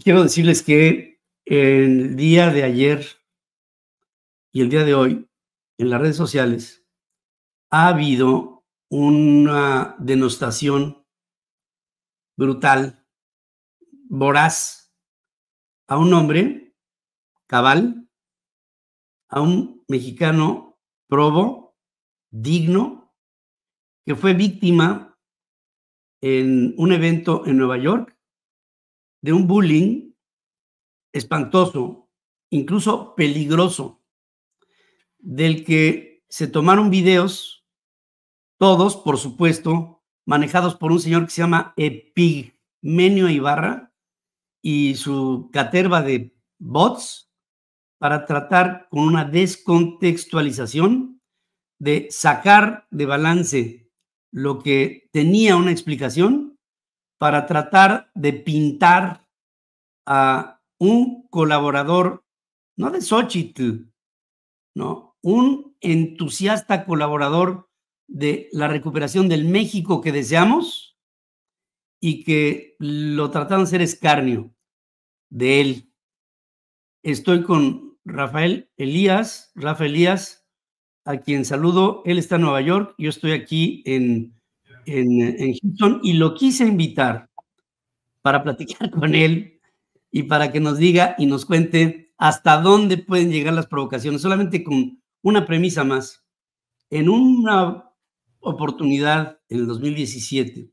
quiero decirles que el día de ayer y el día de hoy en las redes sociales ha habido una denostación brutal, voraz, a un hombre, cabal, a un mexicano probo, digno, que fue víctima en un evento en Nueva York de un bullying espantoso, incluso peligroso, del que se tomaron videos, todos, por supuesto, manejados por un señor que se llama Epigmenio Ibarra y su caterva de bots para tratar con una descontextualización de sacar de balance lo que tenía una explicación para tratar de pintar a un colaborador, no de Xochitl, ¿no? Un entusiasta colaborador de la recuperación del México que deseamos y que lo trataron de ser escarnio de él. Estoy con Rafael Elías, Rafael Elías, a quien saludo. Él está en Nueva York, yo estoy aquí en en, Houston y lo quise invitar para platicar con él y para que nos diga y nos cuente hasta dónde pueden llegar las provocaciones, solamente con una premisa más. En una oportunidad en el 2017,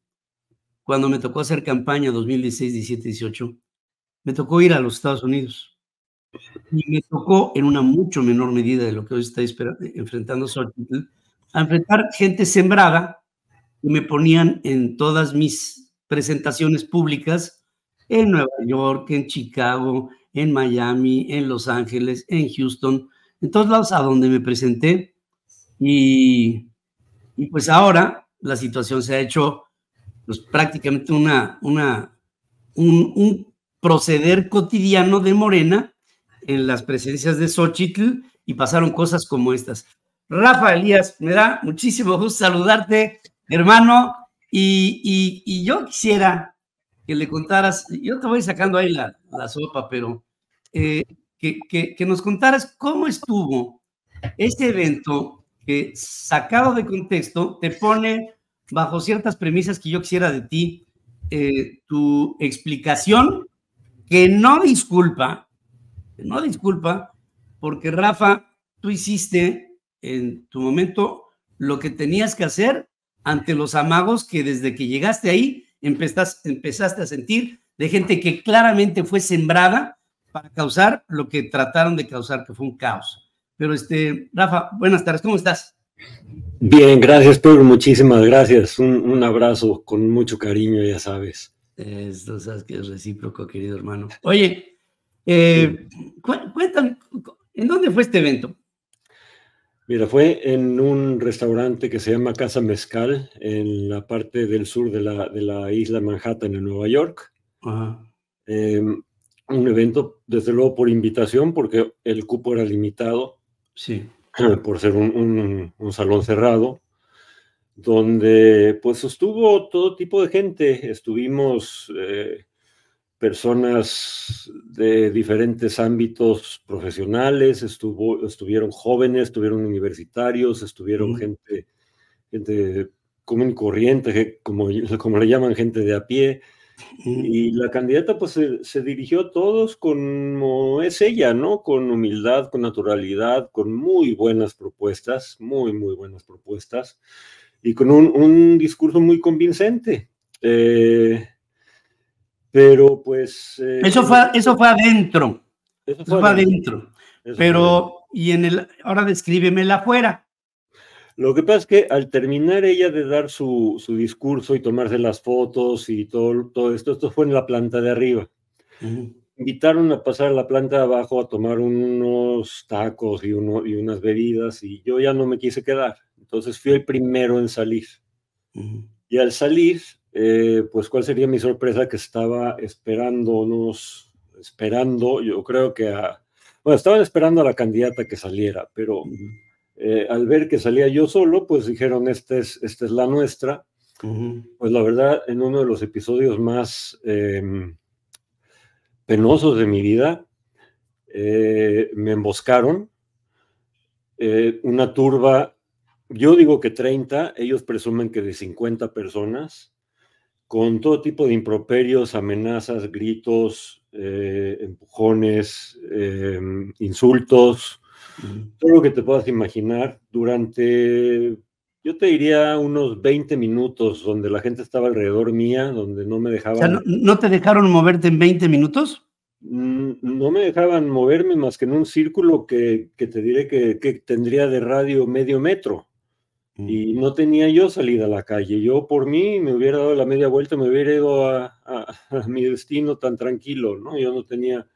cuando me tocó hacer campaña 2016, 17, 18, me tocó ir a los Estados Unidos. Y me tocó, en una mucho menor medida de lo que hoy está enfrentando enfrentar gente sembrada y me ponían en todas mis presentaciones públicas en Nueva York, en Chicago, en Miami, en Los Ángeles, en Houston, en todos lados a donde me presenté. Y, pues ahora la situación se ha hecho pues, prácticamente una, una, un, proceder cotidiano de Morena en las presencias de Xochitl y pasaron cosas como estas. Rafa Elías, me da muchísimo gusto saludarte hermano, y, yo quisiera que le contaras, yo te voy sacando ahí la, la sopa, pero eh, que, nos contaras cómo estuvo este evento que sacado de contexto te pone bajo ciertas premisas que yo quisiera de ti, eh, tu explicación, que no disculpa, no disculpa, porque Rafa, tú hiciste en tu momento lo que tenías que hacer ante los amagos que desde que llegaste ahí empezaste a sentir de gente que claramente fue sembrada para causar lo que trataron de causar, que fue un caos. Pero este, Rafa, buenas tardes, ¿cómo estás? Bien, gracias, Pedro, muchísimas gracias. Un, abrazo con mucho cariño, ya sabes. Esto sabes que es recíproco, querido hermano. Oye, eh, cuéntame, ¿en dónde fue este evento? Mira, fue en un restaurante que se llama Casa Mezcal, en la parte del sur de la, de la isla Manhattan, en Nueva York. Em, un evento, desde luego, por invitación, porque el cupo era limitado. Sí. Por ser un, salón cerrado, donde pues estuvo todo tipo de gente. Estuvimos eh, personas de diferentes ámbitos profesionales, estuvieron jóvenes, estuvieron universitarios, estuvieron gente, gente común y corriente, como, como le llaman gente de a pie. Y la candidata pues se, dirigió a todos como es ella, ¿no? Con humildad, con naturalidad, con muy buenas propuestas, muy, muy buenas propuestas, y con un, discurso muy convincente. Eh, pero pues... Eh, eso, fue, eso fue adentro. Eso fue, adentro. pero, y en el, ahora la afuera. Lo que pasa es que al terminar ella de dar su, discurso y tomarse las fotos y todo, todo esto, esto fue en la planta de arriba. Invitaron a pasar a la planta de abajo a tomar unos tacos y, uno, y unas bebidas y yo ya no me quise quedar. Entonces fui el primero en salir. Y al salir, eh, pues cuál sería mi sorpresa que estaba esperándonos, esperando, yo creo que a, bueno, estaban esperando a la candidata que saliera, pero eh, al ver que salía yo solo, pues dijeron, esta es, es la nuestra. Pues la verdad, en uno de los episodios más em, penosos de mi vida, eh, me emboscaron. una turba, yo digo que 30, ellos presumen que de 50 personas con todo tipo de improperios, amenazas, gritos, eh, empujones, em, insultos, todo lo que te puedas imaginar durante, yo te diría, unos 20 minutos donde la gente estaba alrededor mía, donde no me dejaban... ¿no, te dejaron moverte en 20 minutos? Mm, no me dejaban moverme más que en un círculo que, te diré que tendría de radio medio metro y no tenía yo salida a la calle. Yo por mí me hubiera dado la media vuelta, me hubiera ido a, mi destino tan tranquilo, ¿no? Yo no tenía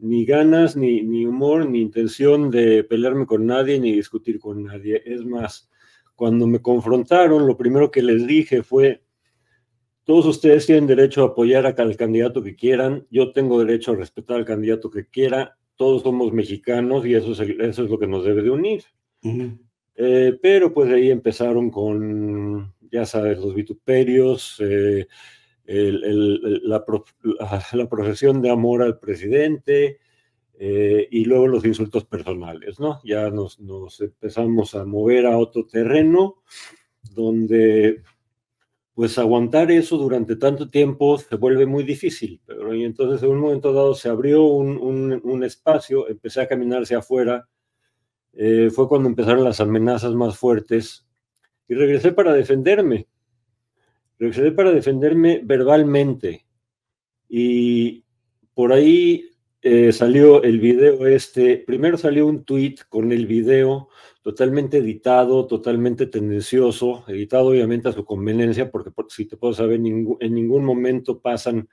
ni ganas, ni, ni, humor, ni intención de pelearme con nadie, ni discutir con nadie. Es más, cuando me confrontaron, lo primero que les dije fue, todos ustedes tienen derecho a apoyar al candidato que quieran, yo tengo derecho a respetar al candidato que quiera, todos somos mexicanos y eso es, eso es lo que nos debe de unir. Eh, pero pues ahí empezaron con, ya sabes, los vituperios, eh, la, profesión de amor al presidente eh, y luego los insultos personales, ¿no? Ya nos, empezamos a mover a otro terreno donde pues aguantar eso durante tanto tiempo se vuelve muy difícil, pero y entonces en un momento dado se abrió un, un espacio, empecé a caminarse afuera, eh, fue cuando empezaron las amenazas más fuertes y regresé para defenderme. Regresé para defenderme verbalmente. Y por ahí eh, salió el video este, primero salió un tweet con el video totalmente editado, totalmente tendencioso, editado obviamente a su conveniencia, porque si te puedo saber, en ningún momento pasan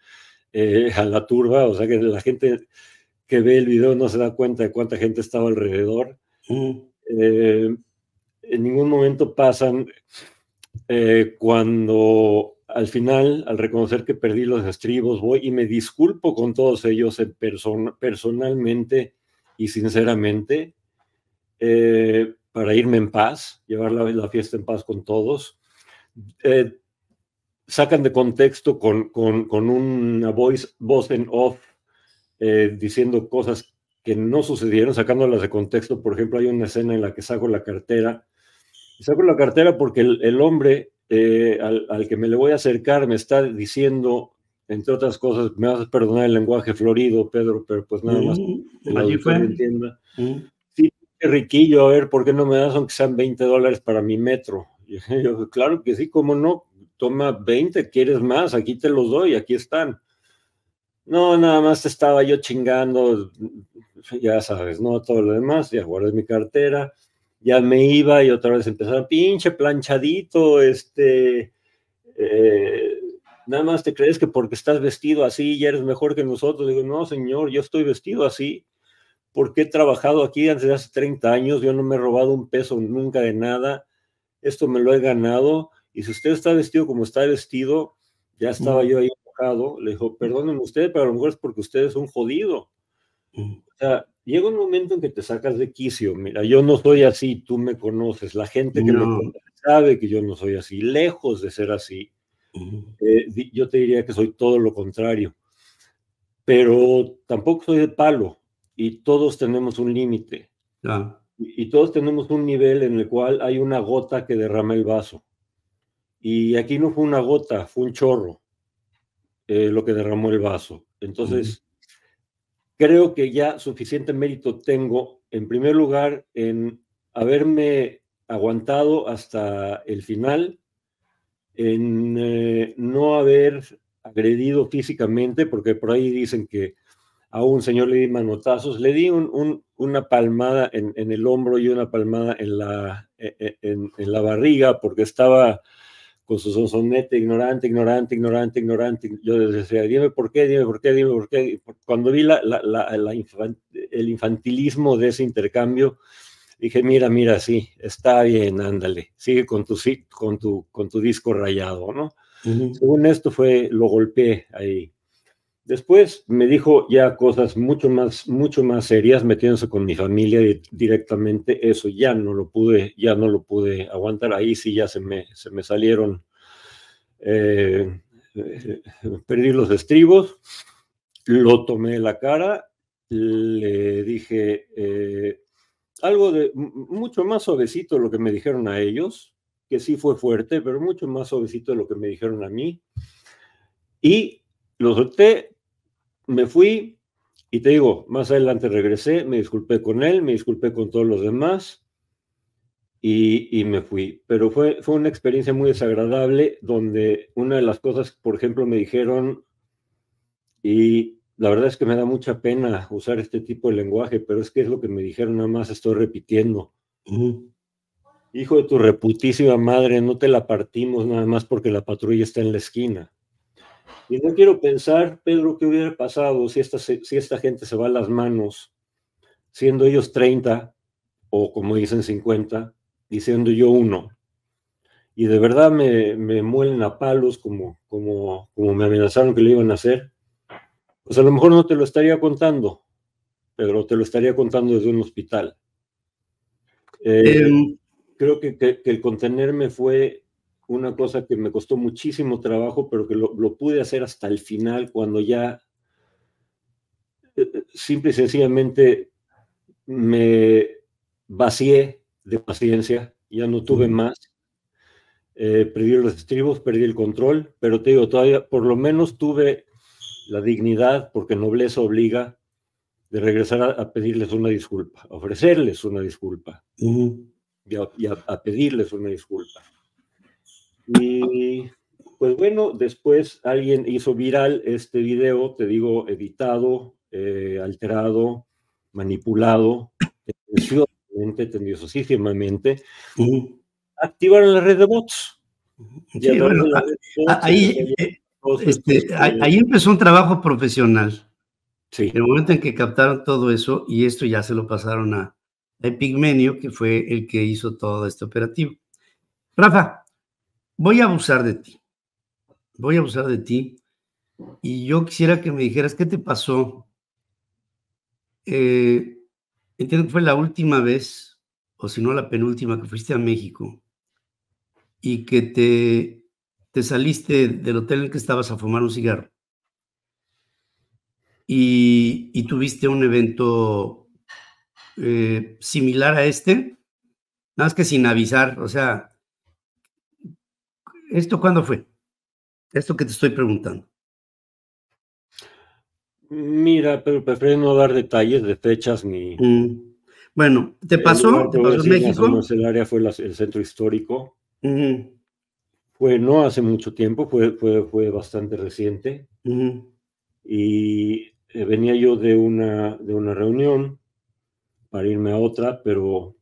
eh, a la turba, o sea que la gente que ve el video no se da cuenta de cuánta gente estaba alrededor. Eh, en ningún momento pasan eh, cuando al final, al reconocer que perdí los estribos, voy y me disculpo con todos ellos en personalmente y sinceramente eh, para irme en paz, llevar la, fiesta en paz con todos. sacan de contexto con, una voice, voz en off diciendo cosas que no sucedieron, sacándolas de contexto. Por ejemplo, hay una escena en la que saco la cartera. saco la cartera porque el, hombre eh, al, que me le voy a acercar me está diciendo, entre otras cosas, me vas a perdonar el lenguaje florido, Pedro, pero pues nada más. Mm, allí fue. Mm. riquillo, a ver, ¿por qué no me das aunque sean 20 dólares para mi metro? claro que sí, ¿cómo no? Toma 20, ¿quieres más? Aquí te los doy, aquí están. No, nada más estaba yo chingando, ya sabes, ¿no? Todo lo demás, ya guardé mi cartera, ya me iba y otra vez empezaba, pinche planchadito, este, eh, nada más te crees que porque estás vestido así ya eres mejor que nosotros. Digo, no, señor, yo estoy vestido así porque he trabajado aquí desde hace 30 años, yo no me he robado un peso nunca de nada, esto me lo he ganado y si usted está vestido como está vestido, ya estaba yo ahí le dijo, perdónenme usted, pero a lo mejor es porque usted es un jodido. O sea, llega un momento en que te sacas de quicio. Mira, yo no soy así, tú me conoces. La gente que me conoce sabe que yo no soy así, lejos de ser así. Eh, yo te diría que soy todo lo contrario. Pero tampoco soy de palo y todos tenemos un límite. y todos tenemos un nivel en el cual hay una gota que derrama el vaso. Y aquí no fue una gota, fue un chorro. Eh, lo que derramó el vaso. Entonces, creo que ya suficiente mérito tengo, en primer lugar, en haberme aguantado hasta el final, en eh, no haber agredido físicamente, porque por ahí dicen que a un señor le di manotazos, le di una palmada en, el hombro y una palmada en la, e, e, en la barriga porque estaba con su sonsonete ignorante, ignorante, ignorante, ignorante. Yo les decía, dime por qué, dime por qué, dime por qué. Cuando vi la, el infantilismo de ese intercambio, dije, mira, mira, sí, está bien, ándale, sigue con tu, con con tu disco rayado, ¿no? Según esto fue, lo golpeé ahí. Después me dijo ya cosas mucho más, mucho más serias, metiéndose con mi familia directamente. Eso ya no lo pude, ya no lo pude aguantar. Ahí sí ya se me, se me salieron, eh, eh, perdí los estribos, lo tomé la cara, le dije eh, algo de mucho más suavecito de lo que me dijeron a ellos, que sí fue fuerte, pero mucho más suavecito de lo que me dijeron a mí. Y lo solté me fui y te digo, más adelante regresé, me disculpé con él, me disculpé con todos los demás y, me fui. Pero fue, fue una experiencia muy desagradable donde una de las cosas, por ejemplo, me dijeron, y la verdad es que me da mucha pena usar este tipo de lenguaje, pero es que es lo que me dijeron, nada más estoy repitiendo. hijo de tu reputísima madre, no te la partimos nada más porque la patrulla está en la esquina. Y no quiero pensar, Pedro, qué hubiera pasado si esta, si esta gente se va a las manos, siendo ellos 30 o como dicen 50, y siendo yo uno. Y de verdad me, me muelen a palos como, como, como me amenazaron que lo iban a hacer. Pues a lo mejor no te lo estaría contando, pero te lo estaría contando desde un hospital. Eh, em. creo que, que el contenerme fue una cosa que me costó muchísimo trabajo, pero que lo, pude hacer hasta el final, cuando ya eh, simple y sencillamente me vacié de paciencia, ya no tuve más. Eh, perdí los estribos, perdí el control, pero te digo, todavía por lo menos tuve la dignidad, porque nobleza obliga, de regresar a, pedirles una disculpa, ofrecerles una disculpa y, a pedirles una disculpa. Y pues bueno, después alguien hizo viral este video, te digo, editado, eh, alterado, manipulado, tendenciosamente, tendenciosísimamente. Uh Activaron la red de bots. ahí, empezó un trabajo profesional. en El momento en que captaron todo eso y esto ya se lo pasaron a Epigmenio, que fue el que hizo todo este operativo. Rafa voy a abusar de ti, voy a abusar de ti y yo quisiera que me dijeras, ¿qué te pasó? Eh, entiendo que fue la última vez, o si no la penúltima, que fuiste a México y que te, te saliste del hotel en que estabas a fumar un cigarro y, tuviste un evento eh, similar a este, nada más que sin avisar, o sea, ¿Esto cuándo fue? Esto que te estoy preguntando. Mira, pero prefiero no dar detalles de fechas ni. Mm. Bueno, ¿te pasó? pasó en México? El área fue el centro histórico. Fue no hace mucho tiempo, fue, fue, bastante reciente. Y eh, venía yo de una, de una reunión para irme a otra, pero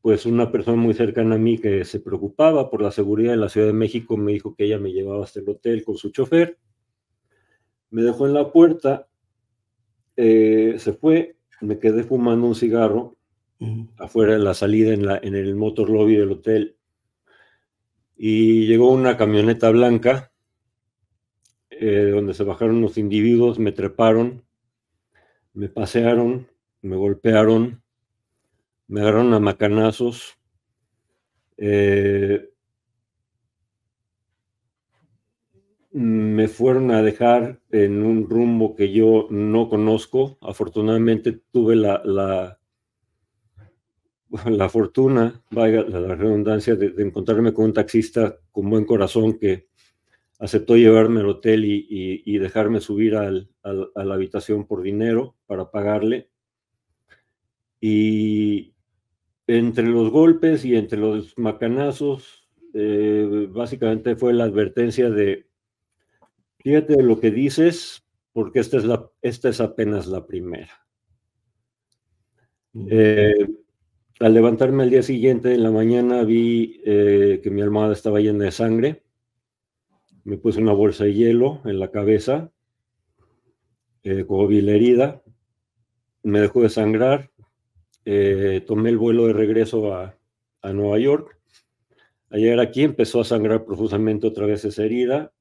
pues una persona muy cercana a mí que se preocupaba por la seguridad en la Ciudad de México me dijo que ella me llevaba hasta el hotel con su chofer, me dejó en la puerta, eh, se fue, me quedé fumando un cigarro afuera de la salida en, la, en el motor lobby del hotel y llegó una camioneta blanca eh, donde se bajaron los individuos, me treparon, me pasearon, me golpearon me agarraron a macanazos. Eh, me fueron a dejar en un rumbo que yo no conozco. Afortunadamente tuve la, la, fortuna, vaya la redundancia, de, encontrarme con un taxista con buen corazón que aceptó llevarme al hotel y, dejarme subir a la habitación por dinero para pagarle. Y entre los golpes y entre los macanazos, eh, básicamente fue la advertencia de, fíjate de lo que dices, porque esta es, la, esta es apenas la primera. Mm. Eh, al levantarme al día siguiente, en la mañana, vi eh, que mi almohada estaba llena de sangre. Me puse una bolsa de hielo en la cabeza, como vi la herida, me dejó de sangrar, eh, tomé el vuelo de regreso a, a Nueva York. Al llegar aquí empezó a sangrar profusamente otra vez esa herida.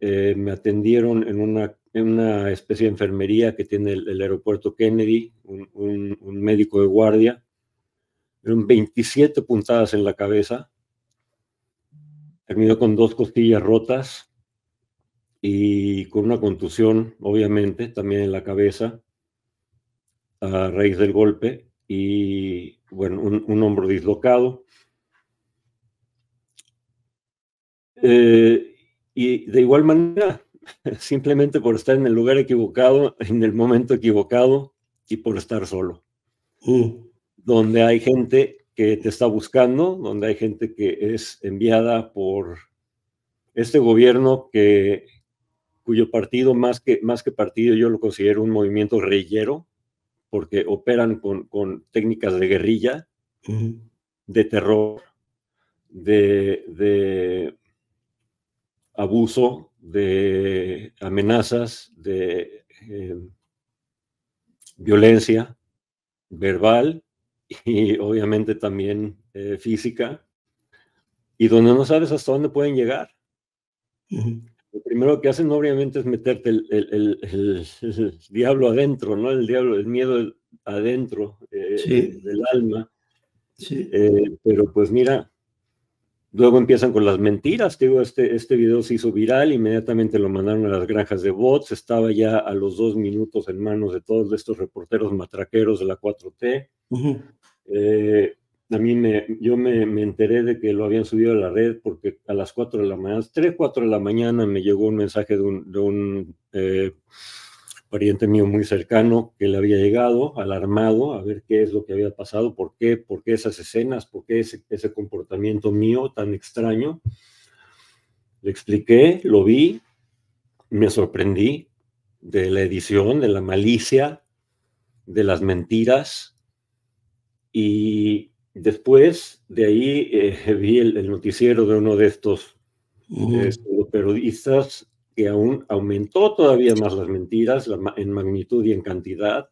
Eh, me atendieron en una, en una, especie de enfermería que tiene el, aeropuerto Kennedy, un, médico de guardia. Eran 27 puntadas en la cabeza. Terminó con dos costillas rotas y con una contusión, obviamente, también en la cabeza a raíz del golpe y, bueno, un, hombro dislocado. Eh, y de igual manera, simplemente por estar en el lugar equivocado, en el momento equivocado y por estar solo. Mm. Donde hay gente que te está buscando, donde hay gente que es enviada por este gobierno que cuyo partido más que más que partido yo lo considero un movimiento reyero porque operan con, técnicas de guerrilla, de terror, de, abuso, de amenazas, de em, violencia verbal y obviamente también eh, física, y donde no sabes hasta dónde pueden llegar lo primero que hacen obviamente es meterte el, diablo adentro, ¿no? El diablo, el miedo adentro eh, del alma. Sí. Eh, pero pues mira, luego empiezan con las mentiras. digo, este, este video se hizo viral, inmediatamente lo mandaron a las granjas de bots. Estaba ya a los dos minutos en manos de todos estos reporteros matraqueros de la 4T a mí me, yo me, me, enteré de que lo habían subido a la red porque a las 4 de la mañana, 3, 4 de la mañana me llegó un mensaje de un, de un eh, pariente mío muy cercano que le había llegado alarmado a ver qué es lo que había pasado, por qué, por qué esas escenas, por qué ese, ese comportamiento mío tan extraño. Le expliqué, lo vi, me sorprendí de la edición, de la malicia, de las mentiras y Después de ahí eh, vi el, noticiero de uno de estos eh, periodistas que aún aumentó todavía más las mentiras en magnitud y en cantidad.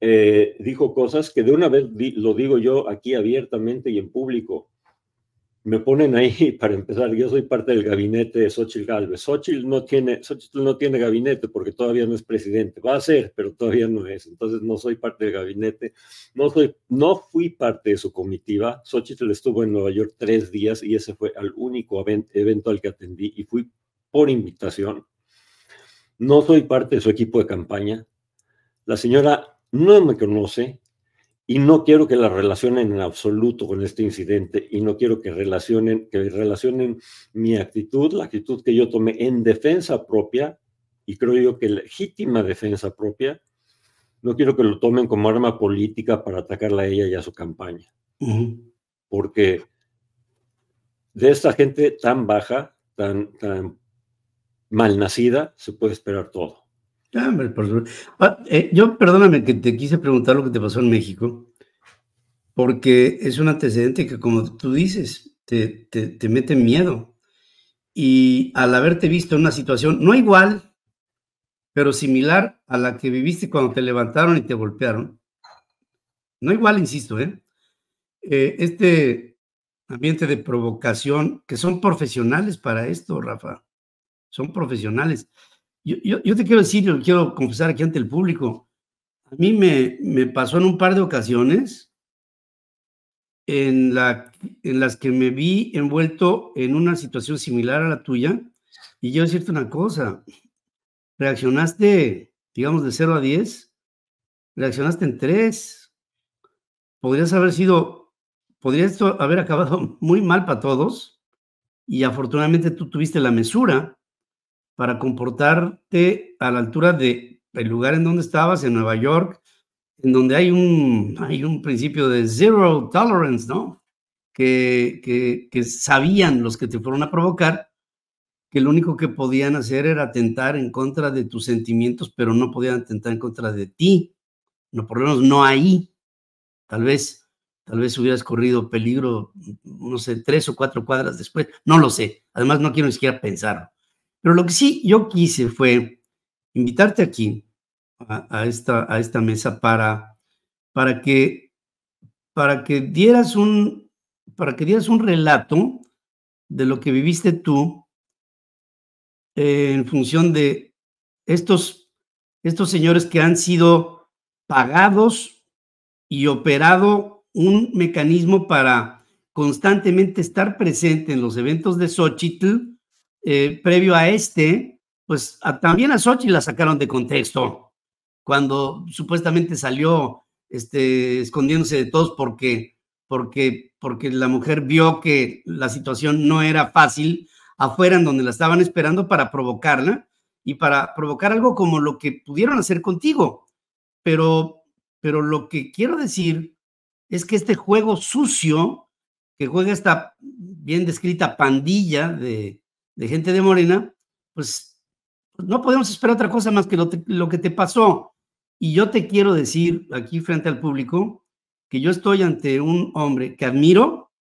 Eh, dijo cosas que de una vez lo digo yo aquí abiertamente y en público me ponen ahí para empezar. Yo soy parte del gabinete de Xochitl Galvez. Xochitl no tiene, no tiene gabinete porque todavía no es presidente. Va a ser, pero todavía no es. Entonces no soy parte del gabinete. No, soy, no fui parte de su comitiva. Xochitl estuvo en Nueva York tres días y ese fue el único evento al que atendí y fui por invitación. No soy parte de su equipo de campaña. La señora no me conoce, y no quiero que la relacionen en absoluto con este incidente y no quiero que relacionen, que relacionen mi actitud, la actitud que yo tomé en defensa propia y creo yo que legítima defensa propia, no quiero que lo tomen como arma política para atacarla a ella y a su campaña. Porque de esta gente tan baja, tan, tan malnacida, se puede esperar todo. Ah, ah, eh, yo, perdóname que te quise preguntar lo que te pasó en México, porque es un antecedente que, como tú dices, te, te, mete miedo. Y al haberte visto en una situación, no igual, pero similar a la que viviste cuando te levantaron y te golpearon, no igual, insisto, ¿eh? Eh, este ambiente de provocación, que son profesionales para esto, Rafa, son profesionales yo, te quiero decir, yo quiero confesar aquí ante el público, a mí me, me pasó en un par de ocasiones en, la, en las que me vi envuelto en una situación similar a la tuya. Y yo decirte una cosa, reaccionaste, digamos, de 0 a 10, reaccionaste en 3. Podrías haber sido, podría haber acabado muy mal para todos. Y afortunadamente tú tuviste la mesura para comportarte a la altura del lugar en donde estabas, en Nueva York, en donde hay un, hay un principio de zero tolerance, ¿no? Que, que, que sabían los que te fueron a provocar que lo único que podían hacer era atentar en contra de tus sentimientos, pero no podían atentar en contra de ti. No, por lo menos no ahí. Tal vez, tal vez hubieras corrido peligro, no sé, tres o cuatro cuadras después. No lo sé. Además, no quiero ni siquiera pensarlo. Pero lo que sí yo quise fue invitarte aquí a, esta, a esta mesa para, para, que, para, que dieras un, para que dieras un relato de lo que viviste tú eh, en función de estos, estos señores que han sido pagados y operado un mecanismo para constantemente estar presente en los eventos de Xochitl eh, previo a este, pues también a Sochi la sacaron de contexto, cuando supuestamente salió este, escondiéndose de todos porque, porque, porque la mujer vio que la situación no era fácil afuera en donde la estaban esperando para provocarla y para provocar algo como lo que pudieron hacer contigo. Pero, pero lo que quiero decir es que este juego sucio que juega esta bien descrita pandilla de, de gente de Morena, pues, pues no podemos esperar otra cosa más que lo, que te pasó. Y yo te quiero decir aquí frente al público que yo estoy ante un hombre que admiro,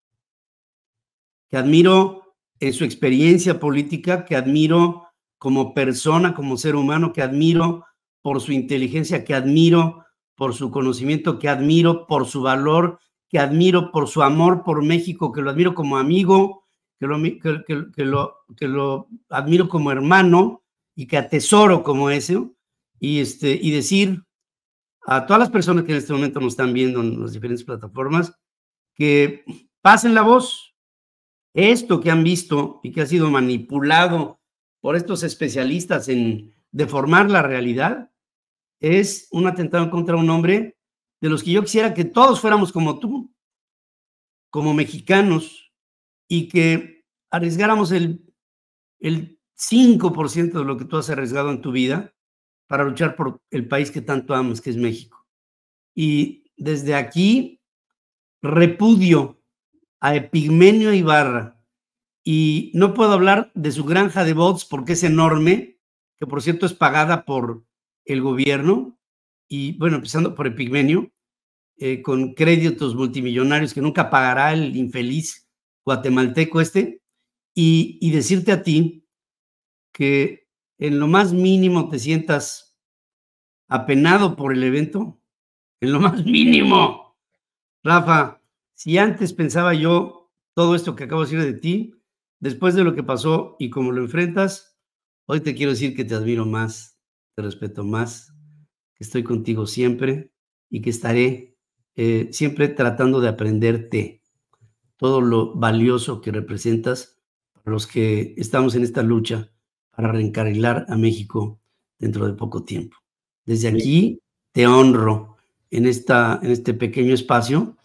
que admiro en su experiencia política, que admiro como persona, como ser humano, que admiro por su inteligencia, que admiro por su conocimiento, que admiro por su valor, que admiro por su amor por México, que lo admiro como amigo, que lo, que, lo, que lo admiro como hermano y que atesoro como ese, y, este, y decir a todas las personas que en este momento nos están viendo en las diferentes plataformas, que pasen la voz. Esto que han visto y que ha sido manipulado por estos especialistas en deformar la realidad es un atentado contra un hombre de los que yo quisiera que todos fuéramos como tú, como mexicanos, y que arriesgáramos el, 5% de lo que tú has arriesgado en tu vida para luchar por el país que tanto amas, que es México. Y desde aquí repudio a Epigmenio Ibarra. Y no puedo hablar de su granja de bots porque es enorme, que por cierto es pagada por el gobierno. Y bueno, empezando por Epigmenio, eh, con créditos multimillonarios que nunca pagará el infeliz guatemalteco este, y, decirte a ti que en lo más mínimo te sientas apenado por el evento, en lo más mínimo. Rafa, si antes pensaba yo todo esto que acabo de decir de ti, después de lo que pasó y cómo lo enfrentas, hoy te quiero decir que te admiro más, te respeto más, que estoy contigo siempre y que estaré eh, siempre tratando de aprenderte todo lo valioso que representas para los que estamos en esta lucha para reencarrilar a México dentro de poco tiempo. Desde aquí te honro en, esta, en este pequeño espacio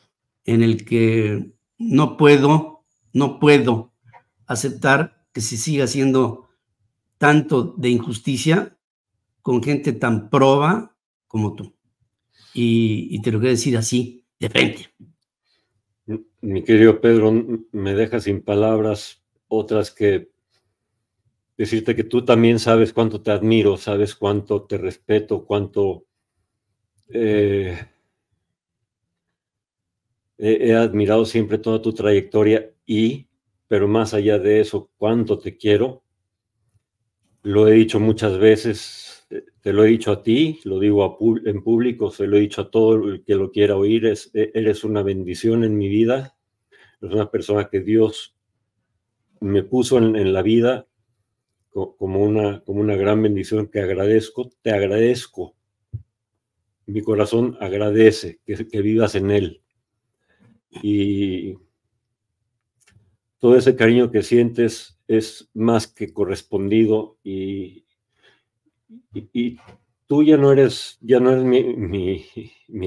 en el que no puedo, no puedo aceptar que se siga haciendo tanto de injusticia con gente tan proba como tú. Y, y te lo quiero decir así, de frente. Mi querido Pedro, me deja sin palabras otras que decirte que tú también sabes cuánto te admiro, sabes cuánto te respeto, cuánto eh, he, he admirado siempre toda tu trayectoria y, pero más allá de eso, cuánto te quiero. Lo he dicho muchas veces, te lo he dicho a ti, lo digo en público, se lo he dicho a todo el que lo quiera oír, e, eres una bendición en mi vida, eres una persona que Dios me puso en, la vida como una, como una gran bendición que agradezco, te agradezco. Mi corazón agradece que, que vivas en él. Y todo ese cariño que sientes es más que correspondido y, y, tú ya no eres, ya no eres mi,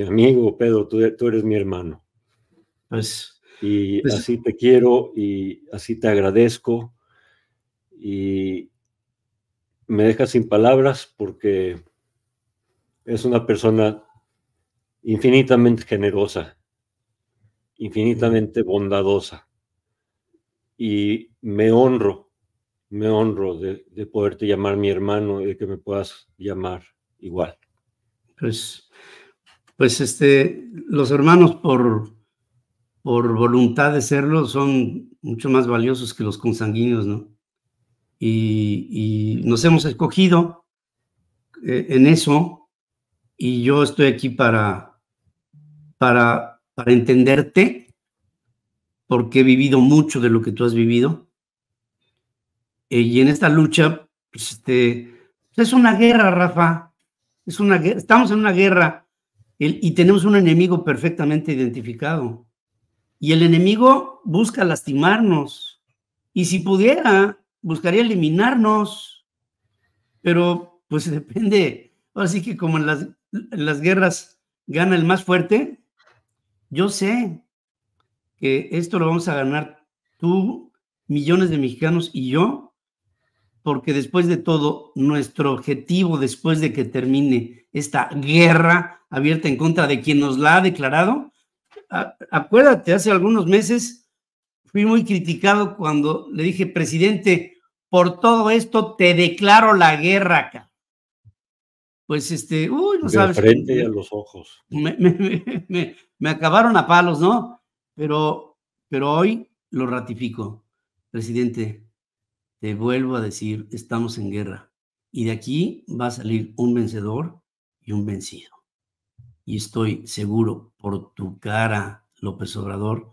amigo, Pedro, tú, eres mi hermano. Pues, y pues, así te quiero y así te agradezco. Y me dejas sin palabras porque es una persona infinitamente generosa, infinitamente bondadosa. Y me honro me honro de, poderte llamar mi hermano y de que me puedas llamar igual. Pues, pues este, los hermanos por, por voluntad de serlo son mucho más valiosos que los consanguíneos, ¿no? Y, y nos hemos escogido eh, en eso y yo estoy aquí para, para, para entenderte porque he vivido mucho de lo que tú has vivido eh, y en esta lucha, pues, este, pues, es una guerra, Rafa. Es una, estamos en una guerra y tenemos un enemigo perfectamente identificado. Y el enemigo busca lastimarnos. Y si pudiera, buscaría eliminarnos. Pero pues depende. Así que como las, en las guerras gana el más fuerte, yo sé que esto lo vamos a ganar tú, millones de mexicanos y yo, porque después de todo, nuestro objetivo después de que termine esta guerra abierta en contra de quien nos la ha declarado, acuérdate, hace algunos meses fui muy criticado cuando le dije, presidente, por todo esto te declaro la guerra acá. Pues este, uy, no de sabes. frente a los ojos. Me, me, acabaron a palos, ¿no? Pero, pero hoy lo ratifico, presidente. Te vuelvo a decir, estamos en guerra. Y de aquí va a salir un vencedor y un vencido. Y estoy seguro por tu cara, López Obrador,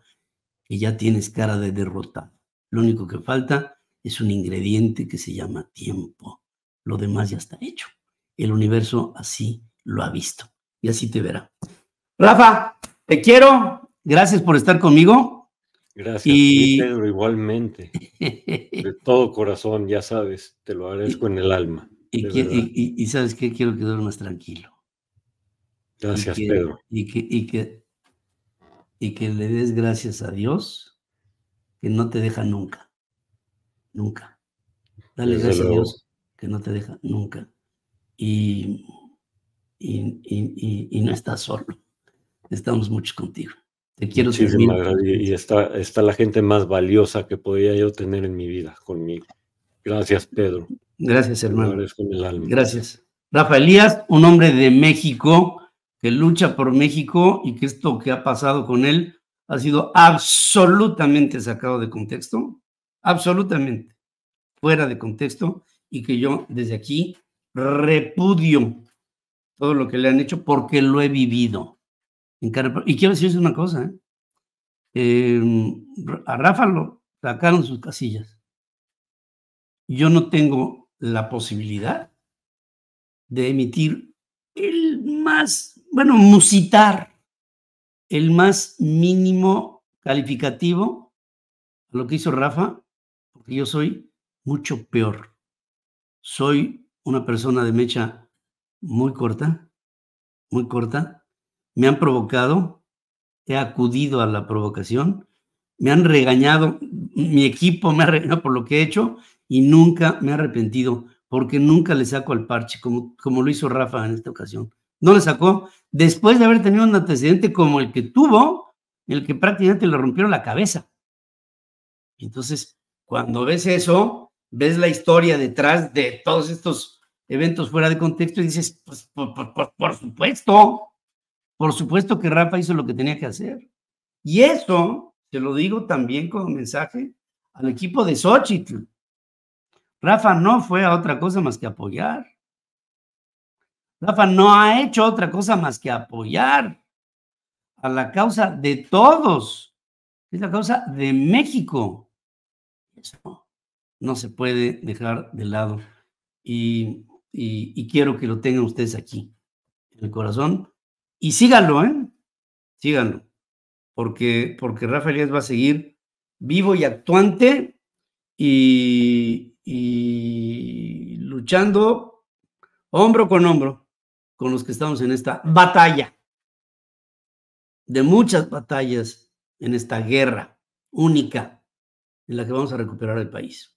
que ya tienes cara de derrotado. Lo único que falta es un ingrediente que se llama tiempo. Lo demás ya está hecho. El universo así lo ha visto y así te verá. Rafa, te quiero. Gracias por estar conmigo. Gracias, y... Pedro, igualmente. De todo corazón, ya sabes, te lo agradezco en el alma. Y, sabes que quiero que más tranquilo. Gracias, Pedro. Y que, y, que, le des gracias a Dios, que no te deja nunca, nunca. Dale gracias a Dios, que no te deja nunca. Y, y no estás solo, estamos muchos contigo. Te quiero Muchísimas Y está, está la gente más valiosa que podía yo tener en mi vida conmigo. Gracias, Pedro. Gracias, hermano. Gracias. Rafaelías Elías, un hombre de México que lucha por México y que esto que ha pasado con él ha sido absolutamente sacado de contexto, absolutamente fuera de contexto y que yo desde aquí repudio todo lo que le han hecho porque lo he vivido y quiero decirles una cosa, ¿eh? em, a Rafa lo sacaron sus casillas. Yo no tengo la posibilidad de emitir el más, bueno, musitar el más mínimo calificativo a lo que hizo Rafa, porque yo soy mucho peor. Soy una persona de mecha muy corta, muy corta, me han provocado, he acudido a la provocación, me han regañado, mi equipo me ha regañado por lo que he hecho y nunca me he arrepentido porque nunca le saco al parche como, como lo hizo Rafa en esta ocasión. No le sacó después de haber tenido un antecedente como el que tuvo, el que prácticamente le rompieron la cabeza. Entonces, cuando ves eso, ves la historia detrás de todos estos eventos fuera de contexto y dices, pues por supuesto, por supuesto que Rafa hizo lo que tenía que hacer. Y eso, te lo digo también como mensaje al equipo de Xochitl. Rafa no fue a otra cosa más que apoyar. Rafa no ha hecho otra cosa más que apoyar a la causa de todos. Es la causa de México. Eso no se puede dejar de lado. Y, y quiero que lo tengan ustedes aquí, en el corazón, y síganlo, ¿eh? Síganlo. Porque, porque Rafael va a seguir vivo y actuante y, y luchando hombro con hombro con los que estamos en esta batalla, de muchas batallas en esta guerra única en la que vamos a recuperar el país.